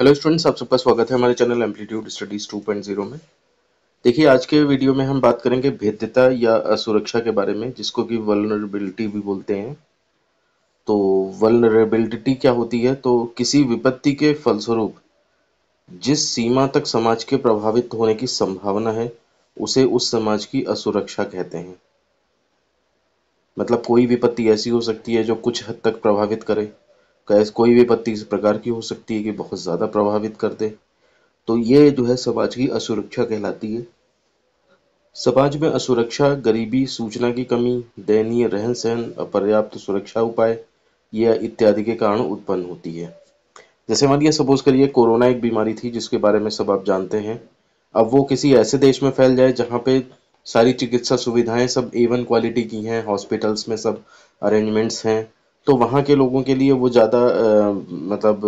hello students आप सबका स्वागत है हमारे चैनल एम्पलीट्यूड स्टडीज 2.0 में देखिए आज के वीडियो में हम बात करेंगे भेद्यता या असुरक्षा के बारे में जिसको कि वलनरेबिलिटी भी बोलते हैं तो वलनरेबिलिटी क्या होती है तो किसी विपत्ति के फलस्वरूप जिस सीमा तक समाज के प्रभावित होने की संभावना है उसे उस समाज की असुरक्षा कहते हैं मतलब कोई विपत्ति ऐसी हो सकती है जो कुछ हद तक प्रभावित करे कैस कोई भी पत्ती इस प्रकार की हो सकती है कि बहुत ज़्यादा प्रभावित कर दे तो ये जो है समाज की असुरक्षा कहलाती है समाज में असुरक्षा गरीबी सूचना की कमी दयनीय रहन सहन अपर्याप्त सुरक्षा उपाय या इत्यादि के कारण उत्पन्न होती है जैसे मानिए सपोज करिए कोरोना एक बीमारी थी जिसके बारे में सब आप जानते हैं अब वो किसी ऐसे देश में फैल जाए जहाँ पे सारी चिकित्सा सुविधाएं सब एवन क्वालिटी की हैं हॉस्पिटल्स में सब अरेंजमेंट्स हैं तो वहाँ के लोगों के लिए वो ज़्यादा मतलब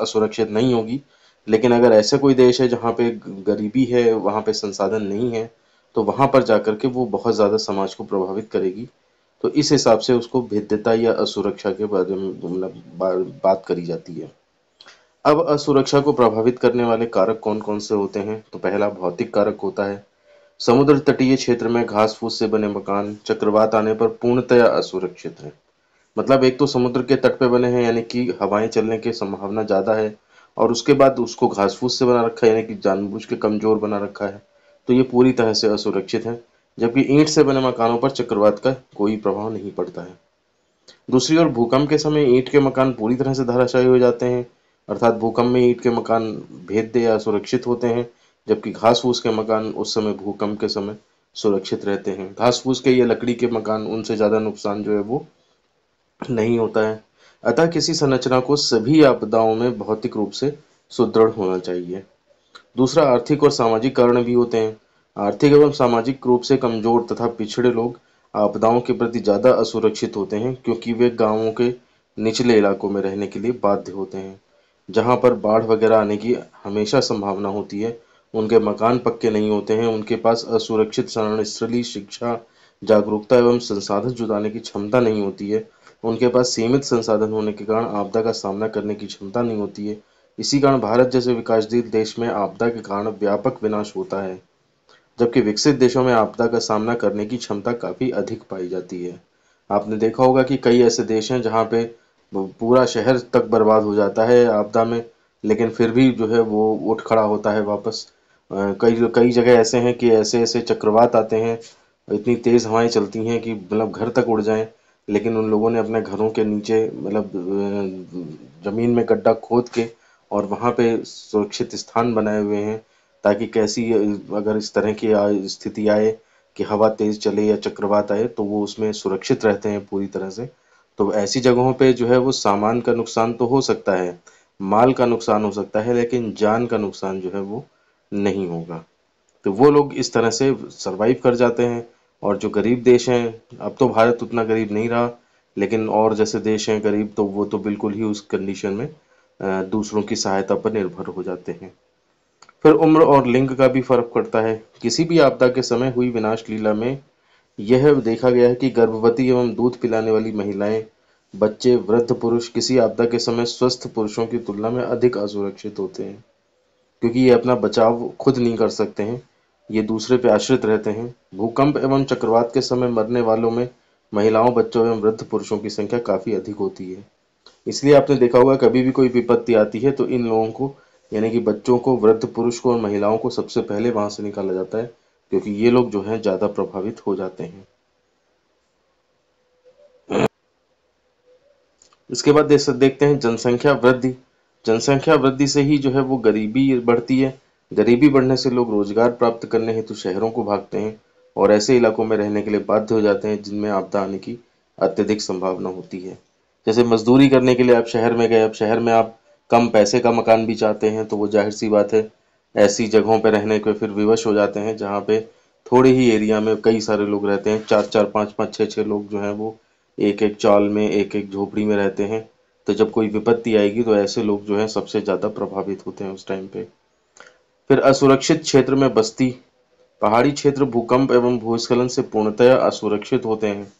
असुरक्षित नहीं होगी लेकिन अगर ऐसा कोई देश है जहाँ पे गरीबी है वहाँ पे संसाधन नहीं है तो वहाँ पर जाकर के वो बहुत ज़्यादा समाज को प्रभावित करेगी तो इस हिसाब से उसको भेद्यता या असुरक्षा के बारे में मतलब बात करी जाती है अब असुरक्षा को प्रभावित करने वाले कारक कौन कौन से होते हैं तो पहला भौतिक कारक होता है समुद्र तटीय क्षेत्र में घास फूस से बने मकान चक्रवात आने पर पूर्णतया असुरक्षित है मतलब एक तो समुद्र के तट पे बने हैं यानी कि हवाएं चलने की संभावना ज़्यादा है और उसके बाद उसको घास फूस से बना रखा है यानी कि जानबूझ के कमज़ोर बना रखा है तो ये पूरी तरह से असुरक्षित है जबकि ईंट से बने मकानों पर चक्रवात का कोई प्रभाव नहीं पड़ता है दूसरी ओर भूकंप के समय ईंट के मकान पूरी तरह से धराशायी हो जाते हैं अर्थात भूकंप में ईंट के मकान भेद्य या असुरक्षित होते हैं जबकि घास फूस के मकान उस समय भूकंप के समय सुरक्षित रहते हैं घास फूस के या लकड़ी के मकान उनसे ज़्यादा नुकसान जो है वो नहीं होता है अतः किसी संरचना को सभी आपदाओं में भौतिक रूप से सुदृढ़ होना चाहिए दूसरा आर्थिक और सामाजिक कारण भी होते हैं आर्थिक एवं सामाजिक रूप से कमजोर तथा पिछड़े लोग आपदाओं के प्रति ज़्यादा असुरक्षित होते हैं क्योंकि वे गांवों के निचले इलाकों में रहने के लिए बाध्य होते हैं जहां पर बाढ़ वगैरह आने की हमेशा संभावना होती है उनके मकान पक्के नहीं होते हैं उनके पास असुरक्षित शरण स्थली शिक्षा जागरूकता एवं संसाधन जुटाने की क्षमता नहीं होती है उनके पास सीमित संसाधन होने के कारण आपदा का सामना करने की क्षमता नहीं होती है इसी कारण भारत जैसे विकासशील देश में आपदा के कारण व्यापक विनाश होता है जबकि विकसित देशों में आपदा का सामना करने की क्षमता काफ़ी अधिक पाई जाती है आपने देखा होगा कि कई ऐसे देश हैं जहाँ पे पूरा शहर तक बर्बाद हो जाता है आपदा में लेकिन फिर भी जो है वो उठ खड़ा होता है वापस कई कई जगह ऐसे हैं कि ऐसे ऐसे चक्रवात आते हैं इतनी तेज़ हवाएं चलती हैं कि मतलब घर तक उड़ जाएं लेकिन उन लोगों ने अपने घरों के नीचे मतलब ज़मीन में गड्ढा खोद के और वहाँ पे सुरक्षित स्थान बनाए हुए हैं ताकि कैसी अगर इस तरह की स्थिति आए कि हवा तेज़ चले या चक्रवात आए तो वो उसमें सुरक्षित रहते हैं पूरी तरह से तो ऐसी जगहों पे जो है वो सामान का नुकसान तो हो सकता है माल का नुकसान हो सकता है लेकिन जान का नुकसान जो है वो नहीं होगा तो वो लोग इस तरह से सरवाइव कर जाते हैं और जो गरीब देश हैं अब तो भारत उतना गरीब नहीं रहा लेकिन और जैसे देश हैं गरीब तो वो तो बिल्कुल ही उस कंडीशन में दूसरों की सहायता पर निर्भर हो जाते हैं फिर उम्र और लिंग का भी फर्क पड़ता है किसी भी आपदा के समय हुई विनाश लीला में यह देखा गया है कि गर्भवती एवं दूध पिलाने वाली महिलाएं बच्चे वृद्ध पुरुष किसी आपदा के समय स्वस्थ पुरुषों की तुलना में अधिक असुरक्षित होते हैं क्योंकि ये अपना बचाव खुद नहीं कर सकते हैं ये दूसरे पे आश्रित रहते हैं भूकंप एवं चक्रवात के समय मरने वालों में महिलाओं बच्चों एवं वृद्ध पुरुषों की संख्या काफ़ी अधिक होती है इसलिए आपने देखा होगा कभी भी कोई विपत्ति आती है तो इन लोगों को यानी कि बच्चों को वृद्ध पुरुष को और महिलाओं को सबसे पहले वहां से निकाला जाता है क्योंकि ये लोग जो हैं ज़्यादा प्रभावित हो जाते हैं इसके बाद देखते हैं जनसंख्या वृद्धि जनसंख्या वृद्धि से ही जो है वो गरीबी बढ़ती है गरीबी बढ़ने से लोग रोजगार प्राप्त करने हेतु शहरों को भागते हैं और ऐसे इलाकों में रहने के लिए बाध्य हो जाते हैं जिनमें आपदा आने की अत्यधिक संभावना होती है जैसे मजदूरी करने के लिए आप शहर में गए अब शहर में आप कम पैसे का मकान भी चाहते हैं तो वो जाहिर सी बात है ऐसी जगहों पर रहने के फिर विवश हो जाते हैं जहाँ पे थोड़े ही एरिया में कई सारे लोग रहते हैं चार चार पाँच पाँच छः छः लोग जो हैं वो एक एक चाल में एक एक झोपड़ी में रहते हैं तो जब कोई विपत्ति आएगी तो ऐसे लोग जो हैं सबसे ज़्यादा प्रभावित होते हैं उस टाइम पर फिर असुरक्षित क्षेत्र में बस्ती पहाड़ी क्षेत्र भूकंप एवं भूस्खलन से पूर्णतया असुरक्षित होते हैं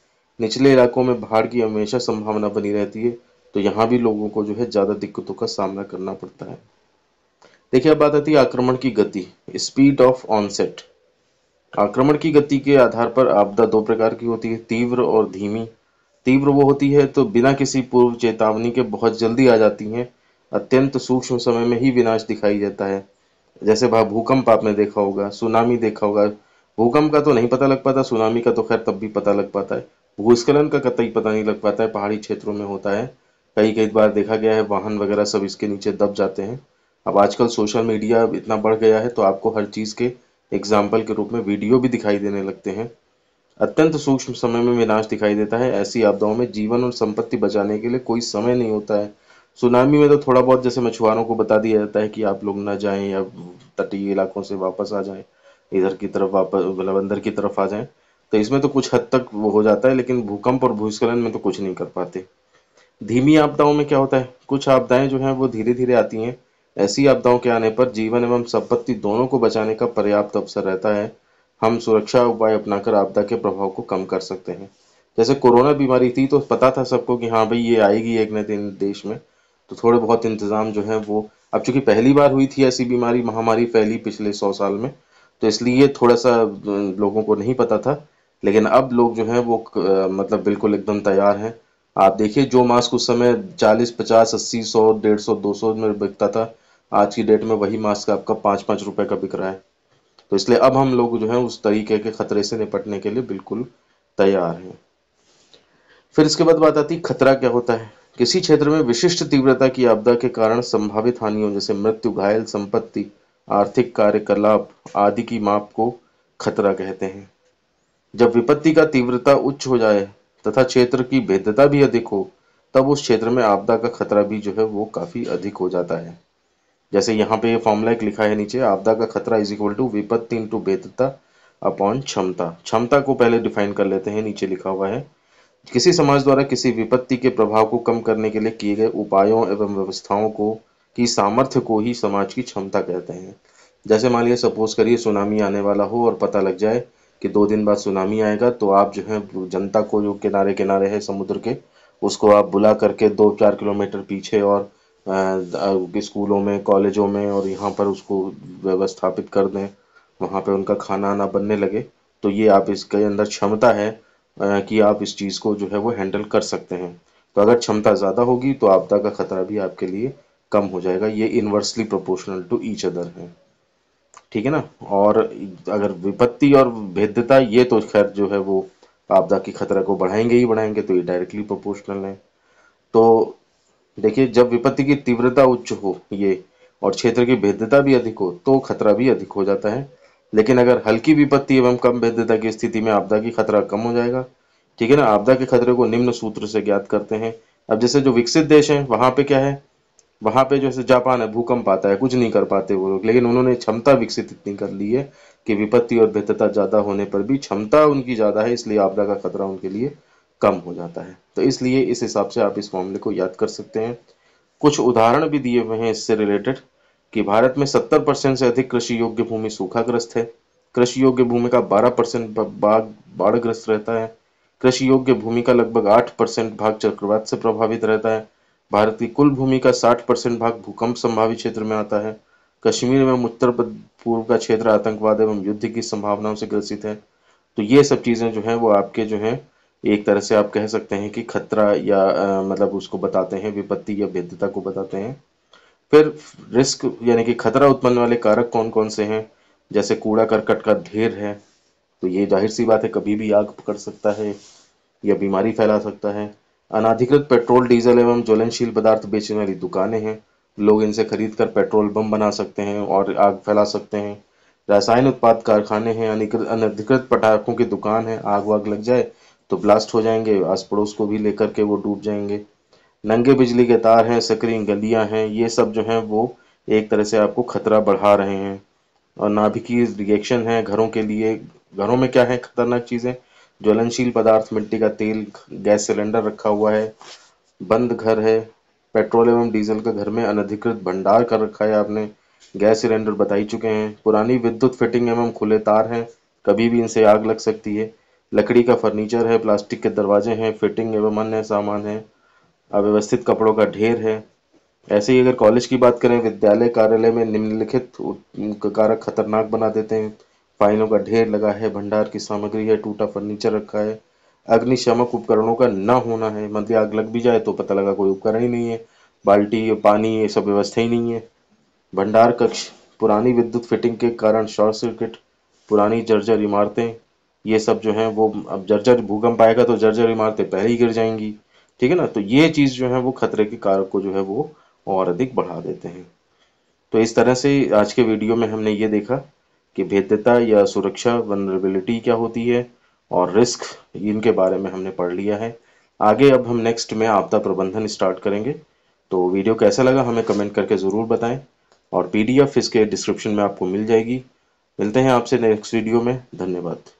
निचले इलाकों में बाढ़ की हमेशा संभावना बनी रहती है तो यहाँ भी लोगों को जो है ज़्यादा दिक्कतों का सामना करना पड़ता है देखिए अब बात आती है आक्रमण की गति स्पीड ऑफ ऑनसेट आक्रमण की गति के आधार पर आपदा दो प्रकार की होती है तीव्र और धीमी तीव्र वो होती है तो बिना किसी पूर्व चेतावनी के बहुत जल्दी आ जाती हैं अत्यंत सूक्ष्म समय में ही विनाश दिखाई देता है जैसे भूकंप आपने देखा होगा सुनामी देखा होगा भूकंप का तो नहीं पता लग पाता सुनामी का तो खैर तब भी पता लग पाता है भूस्खलन का कतई पता नहीं लग पाता है पहाड़ी क्षेत्रों में होता है कई कई बार देखा गया है वाहन वगैरह सब इसके नीचे दब जाते हैं अब आजकल सोशल मीडिया इतना बढ़ गया है तो आपको हर चीज़ के एग्जाम्पल के रूप में वीडियो भी दिखाई देने लगते हैं अत्यंत सूक्ष्म समय में विनाश दिखाई देता है ऐसी आपदाओं में जीवन और संपत्ति बचाने के लिए कोई समय नहीं होता है सुनामी में तो थोड़ा बहुत जैसे मछुआरों को बता दिया जाता है कि आप लोग ना जाएं या तटीय इलाकों से वापस आ जाएं इधर की तरफ वापस मतलब अंदर की तरफ आ जाएं तो इसमें तो कुछ हद तक वो हो जाता है लेकिन भूकंप और भूस्खलन में तो कुछ नहीं कर पाते धीमी आपदाओं में क्या होता है कुछ आपदाएं जो हैं वो धीरे धीरे आती हैं ऐसी आपदाओं के आने पर जीवन एवं संपत्ति दोनों को बचाने का पर्याप्त अवसर रहता है हम सुरक्षा उपाय अपनाकर आपदा के प्रभाव को कम कर सकते हैं जैसे कोरोना बीमारी थी तो पता था सबको कि हाँ भाई ये आएगी एक न दिन देश में तो थोड़े बहुत इंतज़ाम जो है वो अब चूंकि पहली बार हुई थी ऐसी बीमारी महामारी फैली पिछले सौ साल में तो इसलिए थोड़ा सा लोगों को नहीं पता था लेकिन अब लोग जो है वो मतलब बिल्कुल एकदम तैयार हैं आप देखिए जो मास्क उस समय 40, 50, 80, 100, 150, 200 में बिकता था आज की डेट में वही मास्क आपका पाँच पाँच रुपए का बिक रहा है तो इसलिए अब हम लोग जो है उस तरीके के खतरे से निपटने के लिए बिल्कुल तैयार हैं फिर इसके बाद बात आती खतरा क्या होता है किसी क्षेत्र में विशिष्ट तीव्रता की आपदा के कारण संभावित हानियों जैसे मृत्यु घायल संपत्ति आर्थिक कार्यकलाप आदि की माप को खतरा कहते हैं जब विपत्ति का तीव्रता उच्च हो जाए तथा क्षेत्र की भेदता भी अधिक हो तब उस क्षेत्र में आपदा का खतरा भी जो है वो काफी अधिक हो जाता है जैसे यहाँ पे ये फॉर्मूला एक लिखा है नीचे आपदा का खतरा इज इक्वल टू विपत्ति इंटू भेदता अपॉन क्षमता क्षमता को पहले डिफाइन कर लेते हैं नीचे लिखा हुआ है किसी समाज द्वारा किसी विपत्ति के प्रभाव को कम करने के लिए किए गए उपायों एवं व्यवस्थाओं को की सामर्थ्य को ही समाज की क्षमता कहते हैं जैसे मान लीजिए सपोज करिए सुनामी आने वाला हो और पता लग जाए कि दो दिन बाद सुनामी आएगा तो आप जो है जनता को जो किनारे किनारे है समुद्र के उसको आप बुला करके दो चार किलोमीटर पीछे और स्कूलों में कॉलेजों में और यहाँ पर उसको व्यवस्थापित कर दें वहाँ पे उनका खाना ना बनने लगे तो ये आप इसके अंदर क्षमता है कि आप इस चीज़ को जो है वो हैंडल कर सकते हैं तो अगर क्षमता ज़्यादा होगी तो आपदा का खतरा भी आपके लिए कम हो जाएगा ये inversely proportional to each other है ठीक है ना और अगर विपत्ति और भेद्यता ये तो खैर जो है वो आपदा की खतरा को बढ़ाएंगे ही बढ़ाएंगे तो ये डायरेक्टली प्रोपोर्शनल है तो देखिए जब विपत्ति की तीव्रता उच्च हो ये और क्षेत्र की भेद्यता भी अधिक हो तो खतरा भी अधिक हो जाता है लेकिन अगर हल्की विपत्ति एवं कम भेद्यता की स्थिति में आपदा की खतरा कम हो जाएगा ठीक है ना आपदा के खतरे को निम्न सूत्र से ज्ञात करते हैं अब जैसे जो विकसित देश हैं वहां पे क्या है वहां पे जैसे जापान है भूकंप आता है कुछ नहीं कर पाते वो लोग लेकिन उन्होंने क्षमता विकसित इतनी कर ली है कि विपत्ति और भेद्यता ज्यादा होने पर भी क्षमता उनकी ज्यादा है इसलिए आपदा का खतरा उनके लिए कम हो जाता है तो इसलिए इस हिसाब से आप इस मामले को याद कर सकते हैं कुछ उदाहरण भी दिए हुए हैं इससे रिलेटेड कि भारत में 70 परसेंट से अधिक कृषि योग्य भूमि सूखाग्रस्त है कृषि योग्य भूमि का 12 परसेंट भाग बाढ़ग्रस्त रहता है कृषि योग्य भूमि का लगभग 8 परसेंट भाग चक्रवात से प्रभावित रहता है भारत की कुल भूमि का 60 परसेंट भाग भूकंप संभावित क्षेत्र में आता है कश्मीर एवं उत्तर पूर्व का क्षेत्र आतंकवाद एवं युद्ध की संभावनाओं से ग्रसित है तो ये सब चीज़ें जो है वो आपके जो है एक तरह से आप कह सकते हैं कि खतरा या आ, मतलब उसको बताते हैं विपत्ति या भेद्यता को बताते हैं फिर रिस्क यानी कि खतरा उत्पन्न वाले कारक कौन कौन से हैं जैसे कूड़ा करकट का ढेर है तो ये जाहिर सी बात है कभी भी आग पकड़ सकता है या बीमारी फैला सकता है अनाधिकृत पेट्रोल डीजल एवं ज्वलनशील पदार्थ बेचने वाली दुकानें हैं लोग इनसे खरीद कर पेट्रोल बम बना सकते हैं और आग फैला सकते हैं रासायन उत्पाद कारखाने हैं अनधिकृत पटाखों की दुकान है आग वाग लग जाए तो ब्लास्ट हो जाएंगे आस पड़ोस को भी लेकर के वो डूब जाएंगे नंगे बिजली के तार हैं सकरी गलियां हैं ये सब जो हैं वो एक तरह से आपको खतरा बढ़ा रहे हैं और नाभिकीय रिएक्शन है घरों के लिए घरों में क्या है खतरनाक चीज़ें ज्वलनशील पदार्थ मिट्टी का तेल गैस सिलेंडर रखा हुआ है बंद घर है पेट्रोल एवं डीजल का घर में अनधिकृत भंडार कर रखा है आपने गैस सिलेंडर बताई चुके हैं पुरानी विद्युत फिटिंग एवं खुले तार हैं कभी भी इनसे आग लग सकती है लकड़ी का फर्नीचर है प्लास्टिक के दरवाजे हैं फिटिंग एवं अन्य सामान है अव्यवस्थित कपड़ों का ढेर है ऐसे ही अगर कॉलेज की बात करें विद्यालय कार्यालय में निम्नलिखित कारक खतरनाक बना देते हैं फाइलों का ढेर लगा है भंडार की सामग्री है टूटा फर्नीचर रखा है अग्निशामक उपकरणों का न होना है मतलब आग लग भी जाए तो पता लगा कोई उपकरण ही नहीं है बाल्टी पानी ये सब व्यवस्था ही नहीं है भंडार कक्ष पुरानी विद्युत फिटिंग के कारण शॉर्ट सर्किट पुरानी जर्जर इमारतें ये सब जो हैं वो अब जर्जर भूकंप आएगा तो जर्जर इमारतें पहले ही गिर जाएंगी ठीक है ना तो ये चीज जो है वो खतरे के कारक को जो है वो और अधिक बढ़ा देते हैं तो इस तरह से आज के वीडियो में हमने ये देखा कि भेद्यता या सुरक्षा वनरेबिलिटी क्या होती है और रिस्क इनके बारे में हमने पढ़ लिया है आगे अब हम नेक्स्ट में आपदा प्रबंधन स्टार्ट करेंगे तो वीडियो कैसा लगा हमें कमेंट करके ज़रूर बताएं और पीडीएफ इसके डिस्क्रिप्शन में आपको मिल जाएगी मिलते हैं आपसे नेक्स्ट वीडियो में धन्यवाद